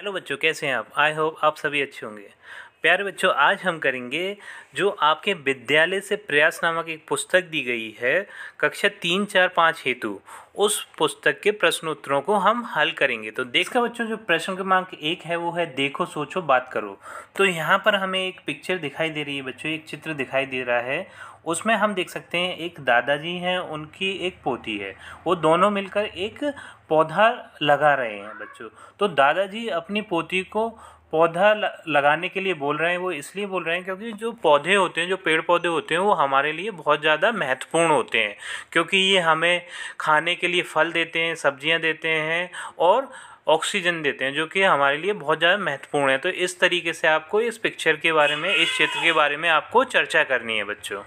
hello बच्चों कैसे हैं आप आई होप आप सभी अच्छे होंगे प्यारे बच्चों आज हम करेंगे जो आपके विद्यालय से प्रयास नामक एक पुस्तक दी गई है कक्षा तीन चार पाँच हेतु उस पुस्तक के प्रश्नोत्तरों को हम हल करेंगे तो देखते बच्चों जो प्रश्न क्रमांक एक है वो है देखो सोचो बात करो तो यहाँ पर हमें एक पिक्चर दिखाई दे रही है बच्चों एक चित्र दिखाई दे रहा है उसमें हम देख सकते हैं एक दादाजी हैं उनकी एक पोती है वो दोनों मिलकर एक पौधा लगा रहे हैं बच्चों तो दादाजी अपनी पोती को पौधा लगाने के लिए बोल रहे हैं वो इसलिए बोल रहे हैं क्योंकि जो पौधे होते हैं जो पेड़ पौधे होते हैं वो हमारे लिए बहुत ज़्यादा महत्वपूर्ण होते हैं क्योंकि ये हमें खाने के लिए फल देते हैं सब्जियां देते हैं और ऑक्सीजन देते हैं जो कि हमारे लिए बहुत ज़्यादा महत्वपूर्ण है तो इस तरीके से आपको इस पिक्चर के बारे में इस क्षेत्र के बारे में आपको चर्चा करनी है बच्चों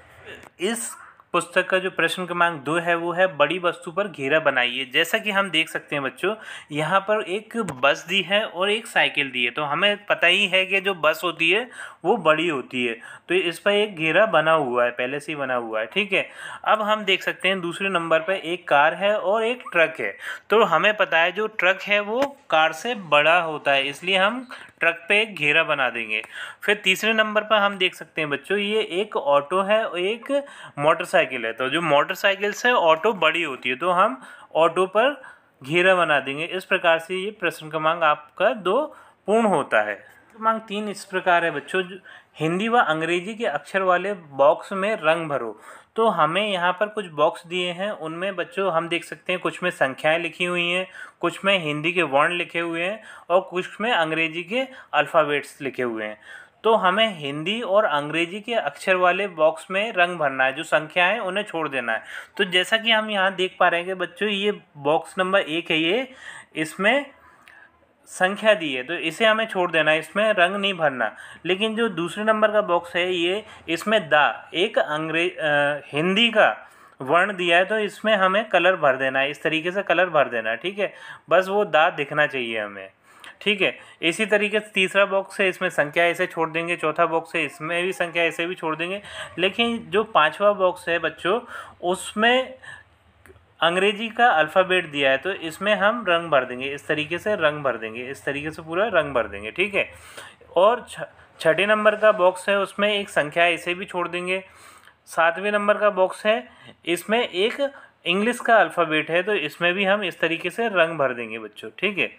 इस पुस्तक का जो प्रश्न क्रमांक दो है वो है बड़ी वस्तु पर घेरा बनाइए जैसा कि हम देख सकते हैं बच्चों यहाँ पर एक बस दी है और एक साइकिल दी है तो हमें पता ही है कि जो बस होती है वो बड़ी होती है तो इस पर एक घेरा बना हुआ है पहले से ही बना हुआ है ठीक है अब हम देख सकते हैं दूसरे नंबर पर एक कार है और एक ट्रक है तो हमें पता है जो ट्रक है वो कार से बड़ा होता है इसलिए हम ट्रक पे एक घेरा बना देंगे फिर तीसरे नंबर पर हम देख सकते हैं बच्चों ये एक ऑटो है और एक मोटरसाइकिल है तो जो मोटरसाइकिल से ऑटो बड़ी होती है तो हम ऑटो पर घेरा बना देंगे इस प्रकार से ये प्रश्न क्रमांक आपका दो पूर्ण होता है क्रमांक तीन इस प्रकार है बच्चों हिंदी व अंग्रेजी के अक्षर वाले बॉक्स में रंग भरो तो हमें यहाँ पर कुछ बॉक्स दिए हैं उनमें बच्चों हम देख सकते हैं कुछ में संख्याएं लिखी हुई हैं कुछ में हिंदी के वर्ण लिखे हुए हैं और कुछ में अंग्रेजी के अल्फ़ाबेट्स लिखे हुए हैं तो हमें हिंदी और अंग्रेजी के अक्षर वाले बॉक्स में रंग भरना है जो संख्याएं हैं उन्हें छोड़ देना है तो जैसा कि हम यहाँ देख पा रहे हैं कि बच्चों ये बॉक्स नंबर एक है ये इसमें संख्या दी है तो इसे हमें छोड़ देना है इसमें रंग नहीं भरना लेकिन जो दूसरे नंबर का बॉक्स है ये इसमें दा एक अंग्रेज हिंदी का वर्ण दिया है तो इसमें हमें कलर भर देना है इस तरीके से कलर भर देना है ठीक है बस वो दा दिखना चाहिए हमें ठीक है इसी तरीके से तीसरा बॉक्स है इसमें संख्या ऐसे छोड़ देंगे चौथा बॉक्स है इसमें भी संख्या ऐसे भी छोड़ देंगे लेकिन जो पांचवा बॉक्स है बच्चों उसमें अंग्रेजी का अल्फ़ाबेट दिया है तो इसमें हम रंग भर देंगे इस तरीके से रंग भर देंगे इस तरीके से पूरा रंग भर देंगे ठीक है और छठे नंबर का बॉक्स है उसमें एक संख्या है इसे भी छोड़ देंगे सातवें नंबर का बॉक्स है इसमें एक इंग्लिश का अल्फ़ाबेट है तो इसमें भी हम इस तरीके से रंग भर देंगे बच्चों ठीक है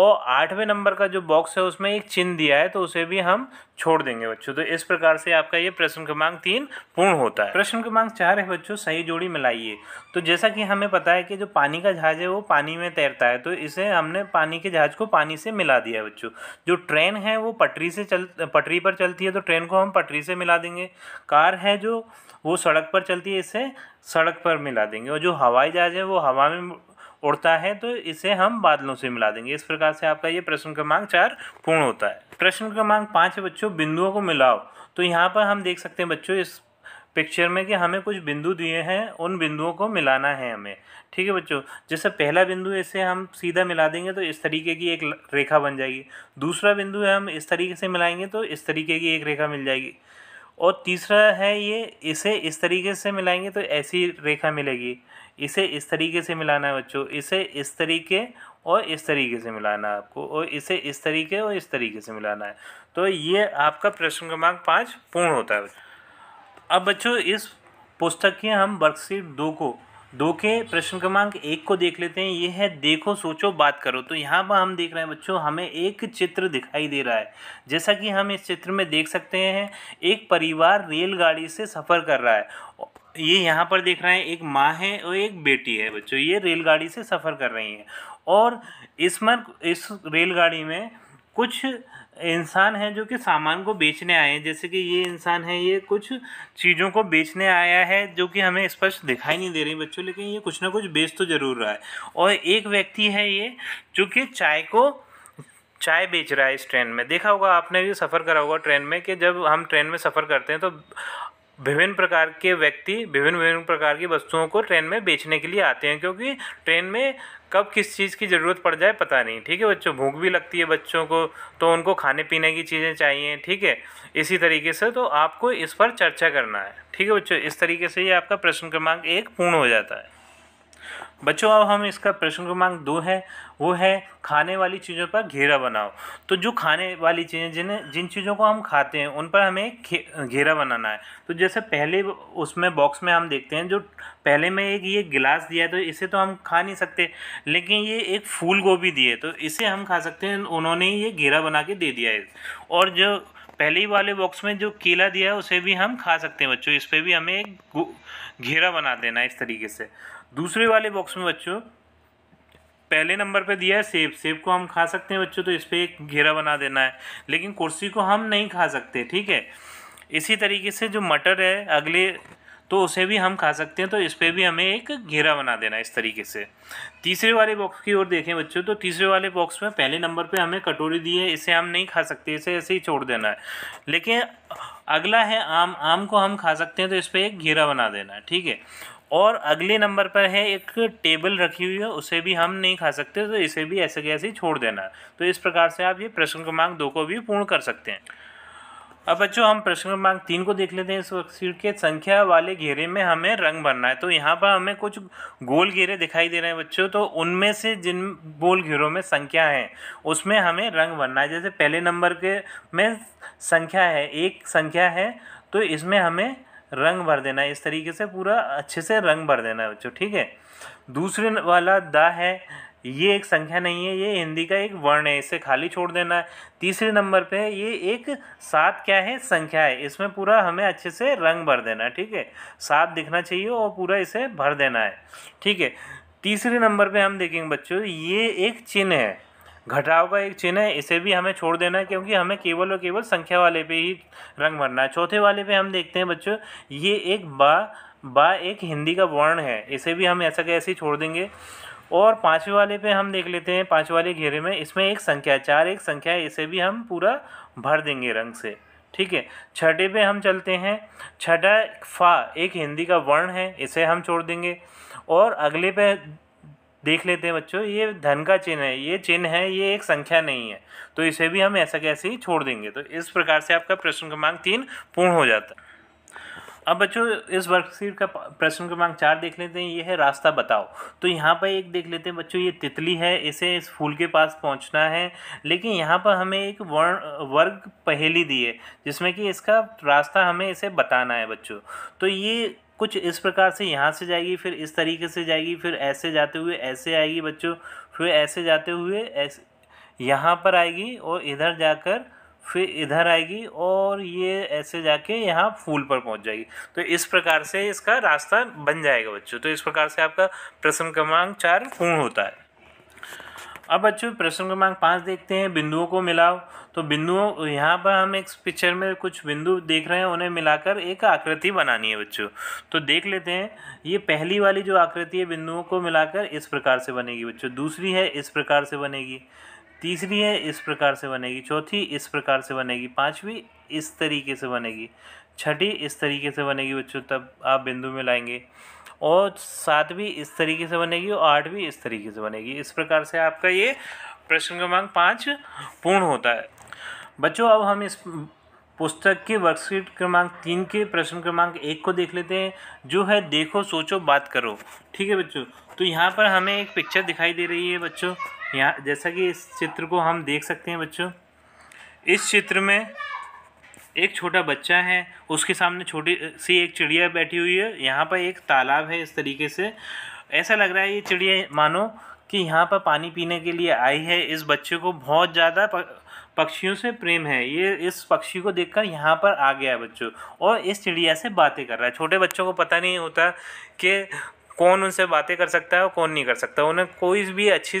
और आठवें नंबर का जो बॉक्स है उसमें एक चिन्ह दिया है तो उसे भी हम छोड़ देंगे बच्चों तो इस प्रकार से आपका ये प्रश्न क्रमांक तीन पूर्ण होता है प्रश्न क्रमांक चार है बच्चों सही जोड़ी मिलाइए तो जैसा कि हमें पता है कि जो पानी का जहाज है वो पानी में तैरता है तो इसे हमने पानी के जहाज को पानी से मिला दिया बच्चों जो ट्रेन है वो पटरी से चल पटरी पर चलती है तो ट्रेन को हम पटरी से मिला देंगे कार है जो वो सड़क पर चलती है इसे सड़क पर मिला देंगे और जो हवाई जहाज है वो हवा में उड़ता है तो इसे हम बादलों से मिला देंगे इस प्रकार से आपका ये प्रश्न क्रमांक चार पूर्ण होता है प्रश्न क्रमांक पाँच है बच्चों बिंदुओं को मिलाओ तो यहाँ पर हम देख सकते हैं बच्चों इस पिक्चर में कि हमें कुछ बिंदु दिए हैं उन बिंदुओं को मिलाना है हमें ठीक है बच्चों जैसे पहला बिंदु इसे हम सीधा मिला देंगे तो इस तरीके की एक रेखा बन जाएगी दूसरा बिंदु है हम इस तरीके से मिलाएंगे तो इस तरीके की एक रेखा मिल जाएगी और तीसरा है ये इसे इस तरीके से मिलाएंगे तो ऐसी रेखा मिलेगी इसे इस तरीके से मिलाना है बच्चों इसे इस तरीके और इस तरीके से मिलाना है आपको और इसे इस तरीके और इस तरीके से मिलाना है तो ये आपका प्रश्न क्रमांक पाँच पूर्ण होता है अब बच्चों इस पुस्तक के हम वर्कशीट दो को दो के प्रश्न क्रमांक एक को देख लेते हैं ये है देखो सोचो बात करो तो यहाँ पर हम देख रहे हैं बच्चों हमें एक चित्र दिखाई दे रहा है जैसा कि हम इस चित्र में देख सकते हैं एक परिवार रेलगाड़ी से सफ़र कर रहा है ये यहाँ पर देख रहे हैं एक माँ है और एक बेटी है बच्चों ये रेलगाड़ी से सफ़र कर रही हैं और इसमें इस रेलगाड़ी में कुछ इंसान हैं जो कि सामान को बेचने आए हैं जैसे कि ये इंसान है ये कुछ चीज़ों को बेचने आया है जो कि हमें स्पष्ट दिखाई नहीं दे रही बच्चों लेकिन ये कुछ ना कुछ बेच तो ज़रूर रहा है और एक व्यक्ति है ये जो कि चाय को चाय बेच रहा है इस ट्रेन में देखा होगा आपने भी सफ़र करा होगा ट्रेन में कि जब हम ट्रेन में सफ़र करते हैं तो विभिन्न प्रकार के व्यक्ति विभिन्न विभिन्न प्रकार की वस्तुओं को ट्रेन में बेचने के लिए आते हैं क्योंकि ट्रेन में कब किस चीज़ की ज़रूरत पड़ जाए पता नहीं ठीक है बच्चों भूख भी लगती है बच्चों को तो उनको खाने पीने की चीज़ें चाहिए ठीक है इसी तरीके से तो आपको इस पर चर्चा करना है ठीक है बच्चों इस तरीके से ये आपका प्रश्न क्रमांक एक पूर्ण हो जाता है बच्चों अब हम इसका प्रश्न क्रमांक दो है वो है खाने वाली चीज़ों पर घेरा बनाओ तो जो खाने वाली चीज़ें जिन्हें जिन चीज़ों को हम खाते हैं उन पर हमें घेरा बनाना है तो जैसे पहले उसमें बॉक्स में हम देखते हैं जो पहले में एक ये गिलास दिया है तो इसे तो हम खा नहीं सकते लेकिन ये एक फूल गोभी दिए तो इसे हम खा सकते हैं उन्होंने ये घेरा बना के दे दिया है और जो पहले वाले बॉक्स में जो केला दिया है उसे भी हम खा सकते हैं बच्चों इस पर भी हमें एक घेरा बना देना इस तरीके से दूसरे वाले बॉक्स में बच्चों पहले नंबर पे दिया है सेब सेब को हम खा सकते हैं बच्चों तो इस पर एक घेरा बना देना है लेकिन कुर्सी को हम नहीं खा सकते ठीक है इसी तरीके से जो मटर है अगले तो उसे भी हम खा सकते हैं तो इस पर भी हमें एक घेरा बना देना है इस तरीके से तीसरे वाले बॉक्स की ओर देखें बच्चों तो तीसरे वाले बॉक्स में पहले नंबर पे हमें कटोरी दी है इसे हम नहीं खा सकते इसे ऐसे ही छोड़ देना है लेकिन अगला है आम आम को हम खा सकते हैं तो इस पर एक घेरा बना देना है ठीक है और अगले नंबर पर है एक टेबल रखी हुई है उसे भी हम नहीं खा सकते तो इसे भी ऐसे के ऐसे ही छोड़ देना तो इस प्रकार से आप ये प्रश्न क्रमांक दो को भी पूर्ण कर सकते हैं अब बच्चों हम प्रश्न क्रमांक तीन को देख लेते हैं इस वर्कशीट के संख्या वाले घेरे में हमें रंग भरना है तो यहाँ पर हमें कुछ गोल घेरे दिखाई दे रहे हैं बच्चों तो उनमें से जिन गोल घेरों में संख्या है उसमें हमें रंग भरना है जैसे पहले नंबर के में संख्या है एक संख्या है तो इसमें हमें रंग भर देना है इस तरीके से पूरा अच्छे से रंग भर देना है बच्चों ठीक है दूसरे वाला द है ये एक संख्या नहीं है ये हिंदी का एक वर्ण है इसे खाली छोड़ देना है तीसरे नंबर पे ये एक सात क्या है संख्या है इसमें पूरा हमें अच्छे से रंग भर देना है ठीक है सात दिखना चाहिए और पूरा इसे भर देना है ठीक है तीसरे नंबर पे हम देखेंगे बच्चों ये एक चिन्ह है घटाव का एक चिन्ह है इसे भी हमें छोड़ देना है क्योंकि हमें केवल और केवल संख्या वाले पे ही रंग भरना है चौथे वाले पे हम देखते हैं बच्चों ये एक बा बा एक हिंदी का वर्ण है इसे भी हम ऐसा कैसे छोड़ देंगे और पाँचवें वाले पे हम देख लेते हैं पाँचवें वाले घेरे में इसमें एक संख्या चार एक संख्या है इसे भी हम पूरा भर देंगे रंग से ठीक है छठे पे हम चलते हैं छठा फा एक हिंदी का वर्ण है इसे हम छोड़ देंगे और अगले पे देख लेते हैं बच्चों ये धन का चिन्ह है ये चिन्ह है ये एक संख्या नहीं है तो इसे भी हम ऐसा कैसे ही छोड़ देंगे तो इस प्रकार से आपका प्रश्न क्रमांक तीन पूर्ण हो जाता है अब बच्चों इस वर्कशीट का प्रश्न क्रमांक चार देख लेते हैं ये है रास्ता बताओ तो यहाँ पर एक देख लेते हैं बच्चों ये तितली है इसे इस फूल के पास पहुँचना है लेकिन यहाँ पर हमें एक वर्ण वर्ग पहेली दी है जिसमें कि इसका रास्ता हमें इसे बताना है बच्चों तो ये कुछ इस प्रकार से यहाँ से जाएगी फिर इस तरीके से जाएगी फिर ऐसे जाते हुए ऐसे आएगी बच्चों फिर ऐसे जाते हुए ऐसे यहाँ पर आएगी और इधर जाकर फिर इधर आएगी और ये ऐसे जाके यहाँ फूल पर पहुँच जाएगी तो इस प्रकार से इसका रास्ता बन जाएगा बच्चों तो इस प्रकार से आपका प्रश्न क्रमांक चार पूर्ण होता है अब बच्चों प्रश्न क्रमांक पाँच देखते हैं बिंदुओं को मिलाओ तो बिंदुओं यहाँ पर हम एक पिक्चर में कुछ बिंदु देख रहे हैं उन्हें मिलाकर एक आकृति बनानी है बच्चों तो देख लेते हैं ये पहली वाली जो आकृति है बिंदुओं को मिलाकर इस प्रकार से बनेगी बच्चों दूसरी है इस प्रकार से बनेगी तीसरी है इस प्रकार से बनेगी चौथी इस प्रकार से बनेगी पाँचवीं इस तरीके से बनेगी छठी इस तरीके से बनेगी बच्चों तब आप बिंदु मिलाएंगे और सात भी इस तरीके से बनेगी और आठ भी इस तरीके से बनेगी इस प्रकार से आपका ये प्रश्न क्रमांक पाँच पूर्ण होता है बच्चों अब हम इस पुस्तक के वर्कशीट क्रमांक तीन के प्रश्न क्रमांक एक को देख लेते हैं जो है देखो सोचो बात करो ठीक है बच्चों तो यहाँ पर हमें एक पिक्चर दिखाई दे रही है बच्चों यहाँ जैसा कि इस चित्र को हम देख सकते हैं बच्चों इस चित्र में एक छोटा बच्चा है उसके सामने छोटी सी एक चिड़िया बैठी हुई है यहाँ पर एक तालाब है इस तरीके से ऐसा लग रहा है ये चिड़िया मानो कि यहाँ पर पानी पीने के लिए आई है इस बच्चे को बहुत ज़्यादा पक्षियों से प्रेम है ये इस पक्षी को देखकर यहाँ पर आ गया है बच्चों और इस चिड़िया से बातें कर रहा है छोटे बच्चों को पता नहीं होता कि कौन उनसे बातें कर सकता है और कौन नहीं कर सकता उन्हें कोई भी अच्छी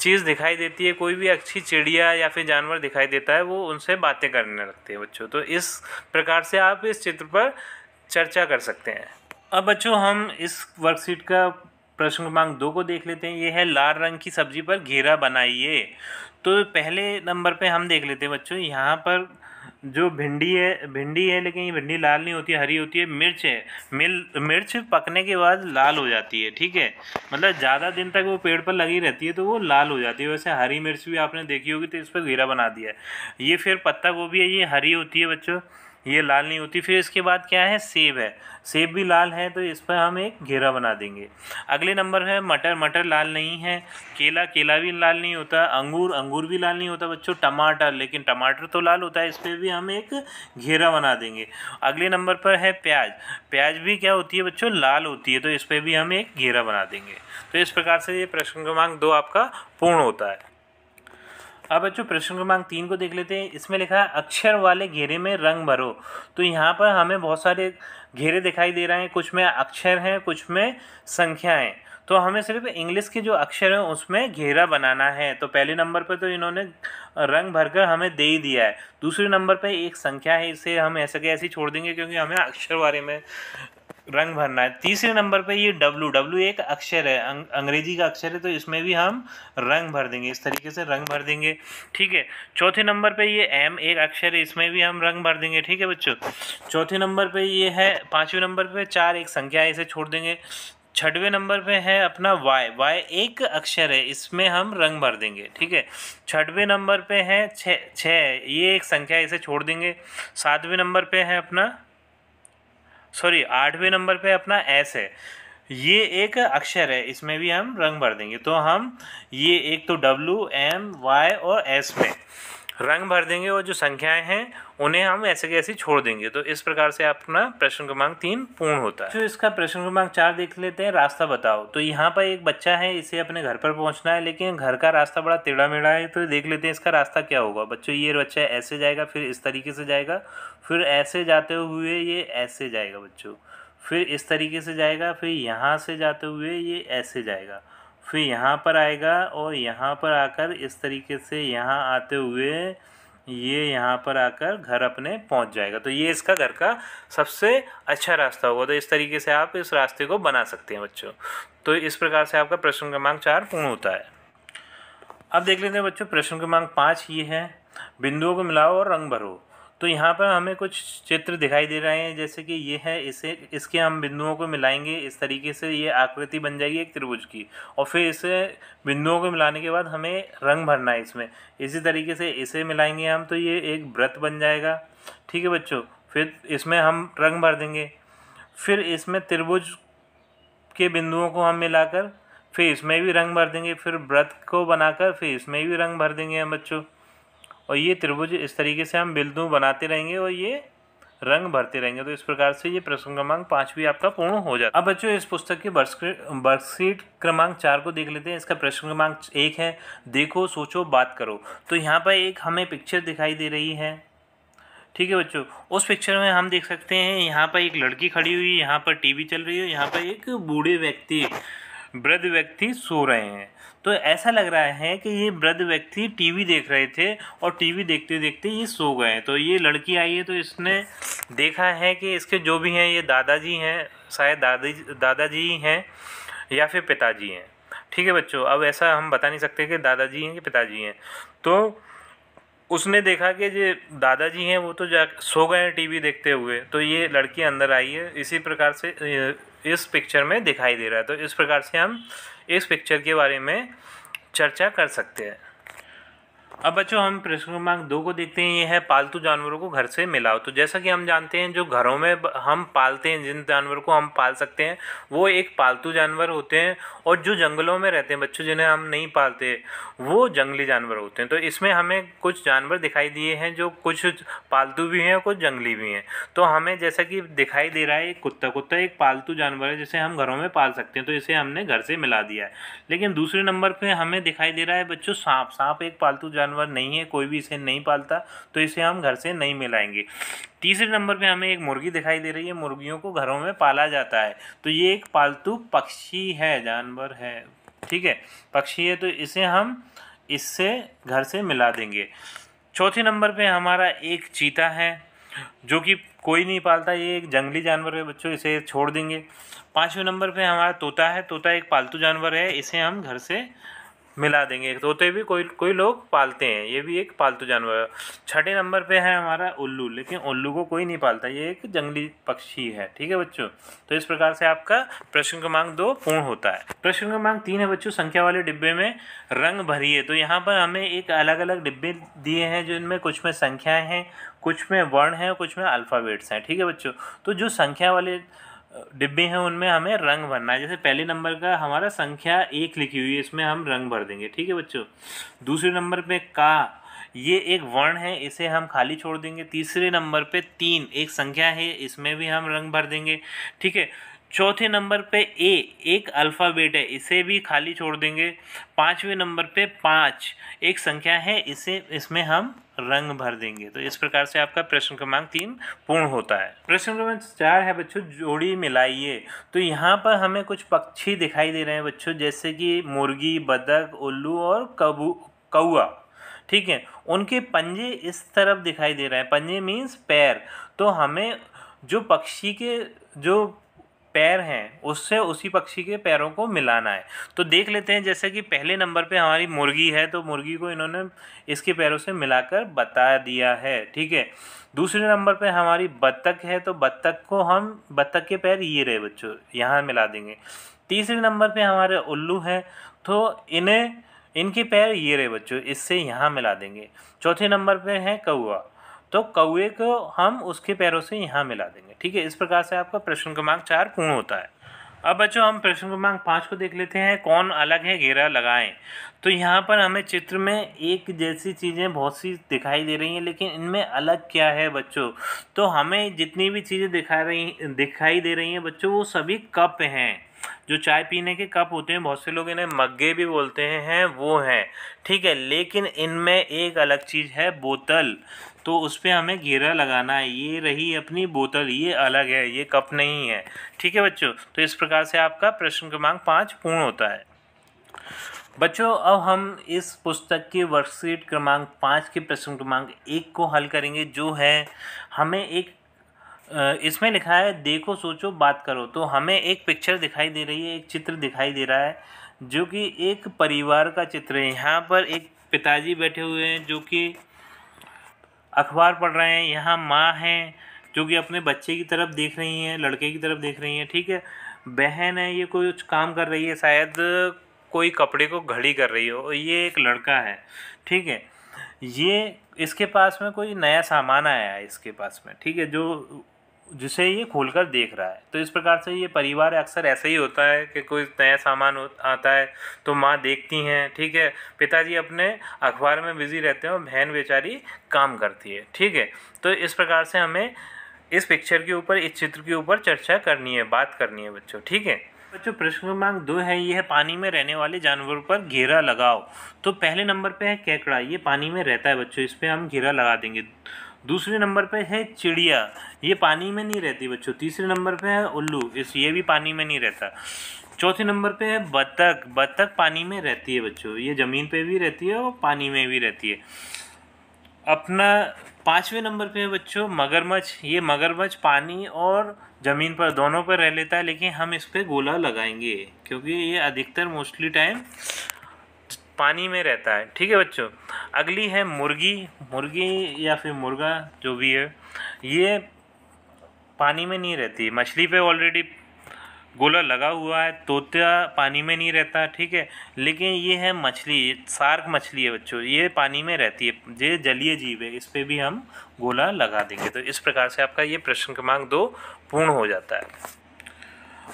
चीज़ दिखाई देती है कोई भी अच्छी चिड़िया या फिर जानवर दिखाई देता है वो उनसे बातें करने लगते हैं बच्चों तो इस प्रकार से आप इस चित्र पर चर्चा कर सकते हैं अब बच्चों हम इस वर्कशीट का प्रश्न क्रमांक दो को देख लेते हैं ये है लाल रंग की सब्जी पर घेरा बनाइए तो पहले नंबर पे हम देख लेते हैं बच्चों यहाँ पर जो भिंडी है भिंडी है लेकिन ये भिंडी लाल नहीं होती है हरी होती है मिर्च है मिल मिर्च पकने के बाद लाल हो जाती है ठीक है मतलब ज़्यादा दिन तक वो पेड़ पर लगी रहती है तो वो लाल हो जाती है वैसे हरी मिर्च भी आपने देखी होगी तो इस पर घेरा बना दिया है ये फिर पत्ता गोभी है ये हरी होती है बच्चों ये लाल नहीं होती फिर इसके बाद क्या है सेब है सेब भी लाल है तो इस पर हम एक घेरा बना देंगे अगले नंबर है मटर मटर लाल नहीं है केला केला भी लाल नहीं होता अंगूर अंगूर भी लाल नहीं होता बच्चों टमाटर लेकिन टमाटर तो लाल होता है इस पर भी हम एक घेरा बना देंगे अगले नंबर पर है प्याज प्याज भी क्या होती है बच्चों लाल होती है तो इस पर भी हम एक घेरा बना देंगे तो इस प्रकार से ये प्रश्न क्रमांक दो आपका पूर्ण होता है अब बच्चों प्रश्न क्रमांक तीन को देख लेते हैं इसमें लिखा है अक्षर वाले घेरे में रंग भरो तो यहाँ पर हमें बहुत सारे घेरे दिखाई दे रहे हैं कुछ में अक्षर हैं कुछ में संख्याएं तो हमें सिर्फ इंग्लिश के जो अक्षर हैं उसमें घेरा बनाना है तो पहले नंबर पर तो इन्होंने रंग भरकर हमें दे ही दिया है दूसरे नंबर पर एक संख्या है इसे हम ऐसा के ऐसे छोड़ देंगे क्योंकि हमें अक्षर बारे में रंग भरना है तीसरे नंबर पे ये डब्लू डब्लू एक अक्षर है अंग्रेजी का अक्षर है तो इसमें भी हम रंग भर देंगे इस तरीके से रंग भर देंगे ठीक है चौथे नंबर पे ये एम एक अक्षर है इसमें भी हम रंग भर देंगे ठीक है बच्चों चौथे नंबर पे ये है पाँचवें नंबर पे चार एक संख्या है इसे छोड़ देंगे छठवें नंबर पे है अपना वाई वाई एक अक्षर है इसमें हम रंग भर देंगे ठीक है छठवें नंबर पे है छः छः ये एक संख्या है इसे छोड़ देंगे सातवें नंबर पे है अपना सॉरी आठवें नंबर पे अपना एस है ये एक अक्षर है इसमें भी हम रंग भर देंगे तो हम ये एक तो डब्लू एम वाई और एस में रंग भर देंगे और जो संख्याएं हैं उन्हें हम ऐसे के ऐसे छोड़ देंगे तो इस प्रकार से अपना प्रश्न क्रमांक तीन पूर्ण होता है जो इसका प्रश्न क्रमांक चार देख लेते हैं रास्ता बताओ तो यहाँ पर एक बच्चा है इसे अपने घर पर पहुँचना है लेकिन घर का रास्ता बड़ा टेढ़ा मेढ़ा है तो देख लेते हैं इसका रास्ता क्या होगा बच्चों ये बच्चा ऐसे जाएगा फिर इस तरीके से जाएगा फिर ऐसे जाते हुए ये ऐसे जाएगा बच्चों फिर इस तरीके से जाएगा फिर यहाँ से जाते हुए ये ऐसे जाएगा फिर यहाँ पर आएगा और यहाँ पर आकर इस तरीके से यहाँ आते हुए ये यहाँ पर आकर घर अपने पहुँच जाएगा तो ये इसका घर का सबसे अच्छा रास्ता होगा तो इस तरीके से आप इस रास्ते को बना सकते हैं बच्चों तो इस प्रकार से आपका प्रश्न क्रमांक चार पूर्ण होता है अब देख लेते हैं बच्चों प्रश्न क्रमांक पाँच ये है बिंदुओं को मिलाओ और रंग भरो तो यहाँ पर हमें कुछ चित्र दिखाई दे रहे हैं जैसे कि ये है इसे इसके हम बिंदुओं को मिलाएंगे इस तरीके से ये आकृति बन जाएगी एक त्रिभुज की और फिर इसे बिंदुओं को मिलाने के बाद हमें रंग भरना है इसमें इसी तरीके से इसे मिलाएंगे हम तो ये एक व्रत बन जाएगा ठीक है बच्चों फिर इसमें हम रंग भर देंगे फिर इसमें त्रिभुज के बिंदुओं को हम मिलाकर फिर इसमें भी रंग भर देंगे फिर व्रत को बनाकर फिर इसमें भी रंग भर देंगे हम बच्चों और ये त्रिभुज इस तरीके से हम बिंदु बनाते रहेंगे और ये रंग भरते रहेंगे तो इस प्रकार से ये प्रश्न क्रमांक पाँच भी आपका पूर्ण हो जाता है अब बच्चों इस पुस्तक के वर्कशीट क्रमांक चार को देख लेते हैं इसका प्रश्न क्रमांक एक है देखो सोचो बात करो तो यहाँ पर एक हमें पिक्चर दिखाई दे रही है ठीक है बच्चों उस पिक्चर में हम देख सकते हैं यहाँ पर एक लड़की खड़ी हुई है यहाँ पर टीवी चल रही है यहाँ पर एक बूढ़े व्यक्ति वृद्ध व्यक्ति सो रहे हैं तो ऐसा लग रहा है कि ये वृद्ध व्यक्ति टीवी देख रहे थे और टीवी देखते देखते ये सो गए तो ये लड़की आई है तो इसने देखा है कि इसके जो भी हैं ये दादाजी हैं शायद दादी दादाजी हैं या फिर पिताजी हैं ठीक है बच्चों अब ऐसा हम बता नहीं सकते कि दादाजी हैं कि पिताजी हैं तो उसने देखा कि जो दादाजी हैं वो तो जा सो गए हैं टीवी देखते हुए तो ये लड़की अंदर आई है इसी प्रकार से इस पिक्चर में दिखाई दे रहा है तो इस प्रकार से हम इस पिक्चर के बारे में चर्चा कर सकते हैं अब बच्चों हम प्रश्न क्रमांक दो को देखते हैं ये है पालतू जानवरों को घर से मिलाओ तो जैसा कि हम जानते हैं जो घरों में हम पालते हैं जिन जानवर को हम पाल सकते हैं वो एक पालतू जानवर होते हैं और जो जंगलों में रहते हैं बच्चों जिन्हें हम नहीं पालते वो जंगली जानवर होते हैं तो इसमें हमें कुछ जानवर दिखाई दिए हैं जो कुछ पालतू भी हैं और कुछ जंगली भी हैं तो हमें जैसा कि दिखाई दे रहा है एक कुत्ता कुत्ता एक पालतू जानवर है जिसे हम घरों में पाल सकते हैं तो इसे हमने घर से मिला दिया है लेकिन दूसरे नंबर पर हमें दिखाई दे रहा है बच्चों सांप सांप एक पालतू जानवर जानवर नहीं है कोई भी इसे नहीं पालता तो इसे हम घर से नहीं मिलाएंगे तीसरे नंबर पे हमें एक मुर्गी दिखाई दे रही है मुर्गियों को घरों में पाला जाता है तो ये एक पालतू पक्षी है जानवर है ठीक है पक्षी है तो इसे हम इससे घर से मिला देंगे चौथे नंबर पर हमारा एक चीता है जो कि कोई नहीं पालता ये एक जंगली जानवर है बच्चों इसे छोड़ देंगे पांचवें नंबर पे हमारा तोता है तोता एक पालतू जानवर है इसे हम घर से मिला देंगे तोते भी कोई कोई लोग पालते हैं ये भी एक पालतू जानवर है छठे नंबर पे है हमारा उल्लू लेकिन उल्लू को कोई नहीं पालता ये एक जंगली पक्षी है ठीक है बच्चों तो इस प्रकार से आपका प्रश्न क्रमांक दो पूर्ण होता है प्रश्न क्रमांक तीन है बच्चों संख्या वाले डिब्बे में रंग भरिए तो यहाँ पर हमें एक अलग अलग डिब्बे दिए हैं जिनमें कुछ में संख्याएँ हैं कुछ में वर्ण हैं कुछ में अल्फ़ाबेट्स हैं ठीक है बच्चों तो जो संख्या वाले डिब्बे हैं उनमें हमें रंग भरना है जैसे पहले नंबर का हमारा संख्या एक लिखी हुई है इसमें हम रंग भर देंगे ठीक है बच्चों दूसरे नंबर पे का ये एक वर्ण है इसे हम खाली छोड़ देंगे तीसरे नंबर पे तीन एक संख्या है इसमें भी हम रंग भर देंगे ठीक है चौथे नंबर पे ए एक अल्फ़ाबेट है इसे भी खाली छोड़ देंगे पाँचवें नंबर पे पाँच एक संख्या है इसे इसमें हम रंग भर देंगे तो इस प्रकार से आपका प्रश्न क्रमांक तीन पूर्ण होता है प्रश्न क्रमांक चार है बच्चों जोड़ी मिलाइए तो यहाँ पर हमें कुछ पक्षी दिखाई दे रहे हैं बच्चों जैसे कि मुर्गी बदक उल्लू और कबू कौआ ठीक है उनके पंजे इस तरफ दिखाई दे रहे हैं पंजे मीन्स पैर तो हमें जो पक्षी के जो पैर हैं उससे उसी पक्षी के पैरों को मिलाना है तो देख लेते हैं जैसे कि पहले नंबर पे हमारी मुर्गी है तो मुर्गी को इन्होंने इसके पैरों से मिलाकर बता दिया है ठीक है दूसरे नंबर पे हमारी बत्तख है तो बत्तख को हम बत्तख के पैर ये रहे बच्चों यहाँ मिला देंगे तीसरे नंबर पर हमारे उल्लू हैं तो इन्हें इनके पैर ये रहे बच्चों इससे यहाँ मिला देंगे चौथे नंबर पर हैं कौआ तो कौए को हम उसके पैरों से यहाँ मिला देंगे ठीक है इस प्रकार से आपका प्रश्न क्रमांक चार पूर्ण होता है अब बच्चों हम प्रश्न क्रमांक पाँच को देख लेते हैं कौन अलग है घेरा लगाएं तो यहाँ पर हमें चित्र में एक जैसी चीज़ें बहुत सी दिखाई दे रही हैं लेकिन इनमें अलग क्या है बच्चों तो हमें जितनी भी चीज़ें दिखा रही दिखाई दे रही हैं बच्चों वो सभी कप हैं जो चाय पीने के कप होते हैं बहुत से लोग इन्हें मग्गे भी बोलते हैं वो हैं ठीक है लेकिन इनमें एक अलग चीज़ है बोतल तो उस पर हमें घेरा लगाना है ये रही अपनी बोतल ये अलग है ये कप नहीं है ठीक है बच्चों तो इस प्रकार से आपका प्रश्न क्रमांक पाँच पूर्ण होता है बच्चों अब हम इस पुस्तक की वर्कशीट क्रमांक पाँच के प्रश्न क्रमांक एक को हल करेंगे जो है हमें एक इसमें लिखा है देखो सोचो बात करो तो हमें एक पिक्चर दिखाई दे रही है एक चित्र दिखाई दे रहा है जो कि एक परिवार का चित्र है यहाँ पर एक पिताजी बैठे हुए हैं जो कि अखबार पढ़ रहे हैं यहाँ माँ हैं जो कि अपने बच्चे की तरफ देख रही हैं लड़के की तरफ देख रही हैं ठीक है बहन है ये कोई कुछ काम कर रही है शायद कोई कपड़े को घड़ी कर रही हो ये एक लड़का है ठीक है ये इसके पास में कोई नया सामान आया है इसके पास में ठीक है जो जिसे ये खोल कर देख रहा है तो इस प्रकार से ये परिवार अक्सर ऐसा ही होता है कि कोई नया सामान आता है तो माँ देखती हैं ठीक है पिताजी अपने अखबार में बिज़ी रहते हैं और बहन बेचारी काम करती है ठीक है तो इस प्रकार से हमें इस पिक्चर के ऊपर इस चित्र के ऊपर चर्चा करनी है बात करनी है बच्चों ठीक है बच्चों प्रश्न क्रमांक दो है ये है पानी में रहने वाले जानवरों पर घेरा लगाओ तो पहले नंबर पे है केकड़ा ये पानी में रहता है बच्चों इस पर हम घेरा लगा देंगे दूसरे नंबर पे है चिड़िया ये पानी में नहीं रहती बच्चों तीसरे नंबर पे है उल्लू इस ये भी पानी में नहीं रहता चौथे नंबर पे है बतख बतख पानी में रहती है बच्चों ये ज़मीन पे भी रहती है और पानी में भी रहती है अपना पाँचवें नंबर पे है बच्चों मगरमच्छ ये मगरमच्छ पानी और ज़मीन पर दोनों पर रह लेता है लेकिन हम इस पर गोला लगाएंगे क्योंकि ये अधिकतर मोस्टली टाइम पानी में रहता है ठीक है बच्चों अगली है मुर्गी मुर्गी या फिर मुर्गा जो भी है ये पानी में नहीं रहती मछली पे ऑलरेडी गोला लगा हुआ है तोता पानी में नहीं रहता ठीक है लेकिन ये है मछली सार्क मछली है बच्चों ये पानी में रहती है ये जलीय जीव है इस पर भी हम गोला लगा देंगे तो इस प्रकार से आपका ये प्रश्न क्रमांक दो पूर्ण हो जाता है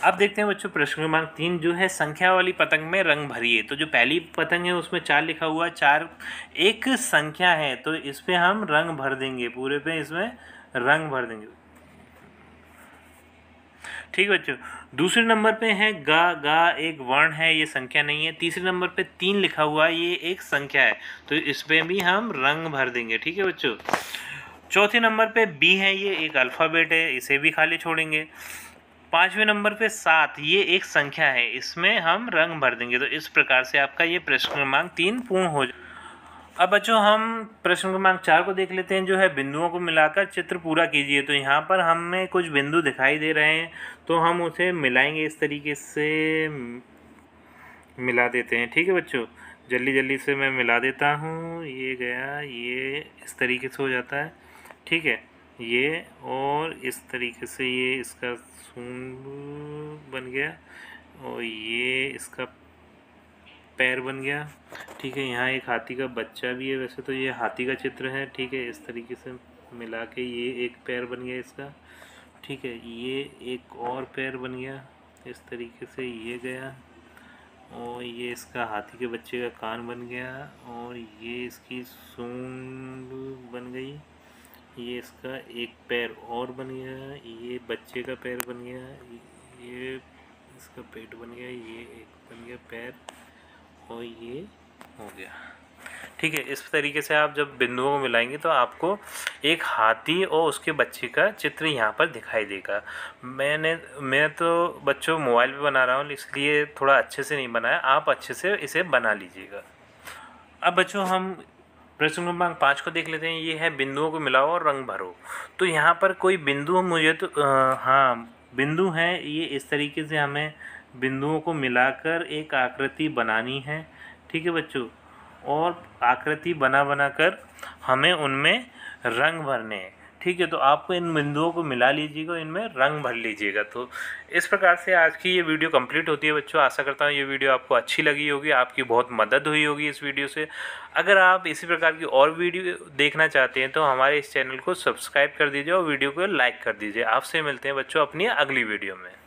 अब देखते हैं बच्चों प्रश्न क्रमांक तीन जो है संख्या वाली पतंग में रंग भरिए तो जो पहली पतंग है उसमें चार लिखा हुआ है चार एक संख्या है तो इस पर हम रंग भर देंगे पूरे पे इसमें रंग भर देंगे ठीक बच्चों दूसरे नंबर पे है गा गा एक वर्ण है ये संख्या नहीं है तीसरे नंबर पे तीन लिखा हुआ है ये एक संख्या है तो इस पर भी हम रंग भर देंगे ठीक है बच्चों चौथे नंबर पे बी है ये एक अल्फ़ाबेट है इसे भी खाली छोड़ेंगे पाँचवें नंबर पे सात ये एक संख्या है इसमें हम रंग भर देंगे तो इस प्रकार से आपका ये प्रश्न क्रमांक तीन पूर्ण हो जाए अब बच्चों हम प्रश्न क्रमांक चार को देख लेते हैं जो है बिंदुओं को मिलाकर चित्र पूरा कीजिए तो यहाँ पर हमें कुछ बिंदु दिखाई दे रहे हैं तो हम उसे मिलाएंगे इस तरीके से मिला देते हैं ठीक है बच्चों जल्दी जल्दी से मैं मिला देता हूँ ये गया ये इस तरीके से हो जाता है ठीक है ये और इस तरीके से ये इसका सून बन गया और ये इसका पैर बन गया ठीक है यहाँ एक हाथी का बच्चा भी है वैसे तो ये हाथी का चित्र है ठीक है इस तरीके से मिला के ये एक पैर बन गया इसका ठीक है ये एक और पैर बन गया इस तरीके से ये गया और ये इसका हाथी के बच्चे का कान बन गया और ये इसकी सूंड बन गई ये इसका एक पैर और बन गया है ये बच्चे का पैर बन गया है ये इसका पेट बन गया ये एक बन गया पैर और ये हो गया ठीक है इस तरीके से आप जब बिंदुओं को मिलाएंगे तो आपको एक हाथी और उसके बच्चे का चित्र यहाँ पर दिखाई देगा मैंने मैं तो बच्चों मोबाइल पे बना रहा हूँ इसलिए थोड़ा अच्छे से नहीं बनाया आप अच्छे से इसे बना लीजिएगा अब बच्चों हम प्रश्न क्रमांक पाँच को देख लेते हैं ये है बिंदुओं को मिलाओ और रंग भरो तो यहाँ पर कोई बिंदु मुझे तो हाँ बिंदु हैं ये इस तरीके से हमें बिंदुओं को मिलाकर एक आकृति बनानी है ठीक है बच्चों और आकृति बना बना कर हमें उनमें रंग भरने हैं ठीक है तो आप इन बिंदुओं को मिला लीजिएगा इनमें रंग भर लीजिएगा तो इस प्रकार से आज की ये वीडियो कंप्लीट होती है बच्चों आशा करता हूँ ये वीडियो आपको अच्छी लगी होगी आपकी बहुत मदद हुई होगी इस वीडियो से अगर आप इसी प्रकार की और वीडियो देखना चाहते हैं तो हमारे इस चैनल को सब्सक्राइब कर दीजिए और वीडियो को लाइक कर दीजिए आपसे मिलते हैं बच्चों अपनी अगली वीडियो में